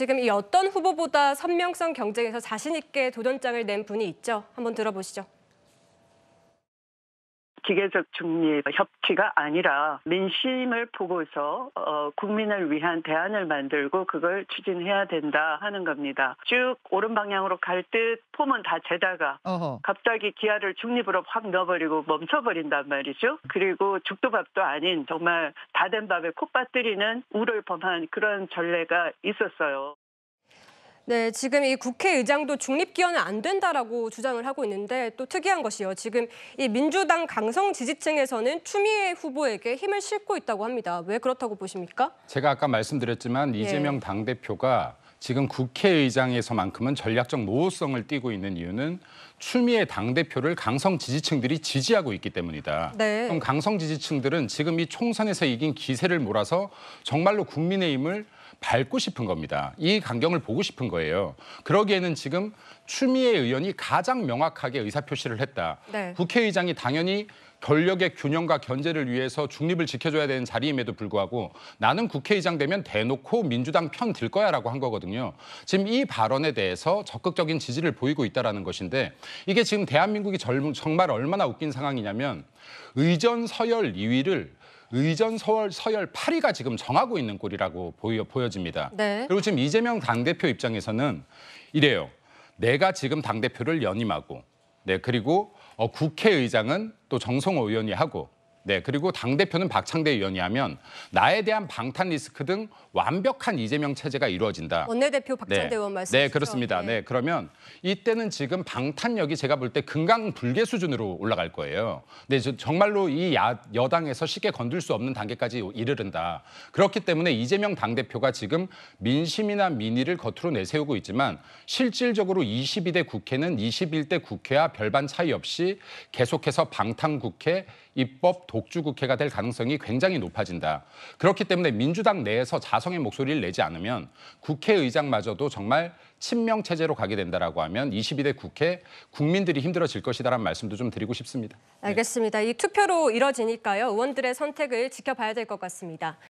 지금 이 어떤 후보보다 선명성 경쟁에서 자신 있게 도전장을 낸 분이 있죠. 한번 들어보시죠. 기계적 중립 협치가 아니라 민심을 보고서 어, 국민을 위한 대안을 만들고 그걸 추진해야 된다 하는 겁니다. 쭉 오른 방향으로 갈 듯 폼은 다 재다가 갑자기 기아를 중립으로 확 넣어버리고 멈춰버린단 말이죠. 그리고 죽도 밥도 아닌 정말 바덴밤에 콧받들이는 우를 범한 그런 전례가 있었어요. 네, 지금 이 국회의장도 중립기원은 안 된다라고 주장을 하고 있는데 또 특이한 것이요. 지금 이 민주당 강성 지지층에서는 추미애 후보에게 힘을 싣고 있다고 합니다. 왜 그렇다고 보십니까? 제가 아까 말씀드렸지만 예. 이재명 예. 당대표가 지금 국회의장에서만큼은 전략적 모호성을 띠고 있는 이유는 추미애 당대표를 강성 지지층들이 지지하고 있기 때문이다. 네. 그럼 강성 지지층들은 지금 이 총선에서 이긴 기세를 몰아서 정말로 국민의힘을 밟고 싶은 겁니다. 이 강경을 보고 싶은 거예요. 그러기에는 지금 추미애 의원이 가장 명확하게 의사표시를 했다. 네. 국회의장이 당연히 권력의 균형과 견제를 위해서 중립을 지켜줘야 되는 자리임에도 불구하고 나는 국회의장 되면 대놓고 민주당 편 들 거야라고 한 거거든요. 지금 이 발언에 대해서 적극적인 지지를 보이고 있다라는 것인데 이게 지금 대한민국이 젊, 정말 얼마나 웃긴 상황이냐면 의전 서열 2위를 의전 서열, 서열 8위가 지금 정하고 있는 꼴이라고 보여, 보여집니다. 네. 그리고 지금 이재명 당대표 입장에서는 이래요. 내가 지금 당대표를 연임하고 네, 그리고 어, 국회의장은 또 정성호 의원이 하고 네, 그리고 당대표는 박창대 의원이 하면 나에 대한 방탄 리스크 등 완벽한 이재명 체제가 이루어진다. 원내대표 네. 박창대 네. 의원 말씀 네, 그렇습니다. 네. 네, 그러면 이때는 지금 방탄력이 제가 볼때 금강 불개 수준으로 올라갈 거예요. 근 정말로 이 야, 여당에서 쉽게 건들 수 없는 단계까지 이르른다. 그렇기 때문에 이재명 당대표가 지금 민심이나 민의를 겉으로 내세우고 있지만 실질적으로 22대 국회는 21대 국회와 별반 차이 없이 계속해서 방탄 국회 입법 도 복주 국회가 될 가능성이 굉장히 높아진다. 그렇기 때문에 민주당 내에서 자성의 목소리를 내지 않으면 국회의장마저도 정말 친명 체제로 가게 된다라고 하면 22대 국회 국민들이 힘들어질 것이다라는 말씀도 좀 드리고 싶습니다. 네. 알겠습니다. 네. 이 투표로 이뤄지니까요. 의원들의 선택을 지켜봐야 될 것 같습니다.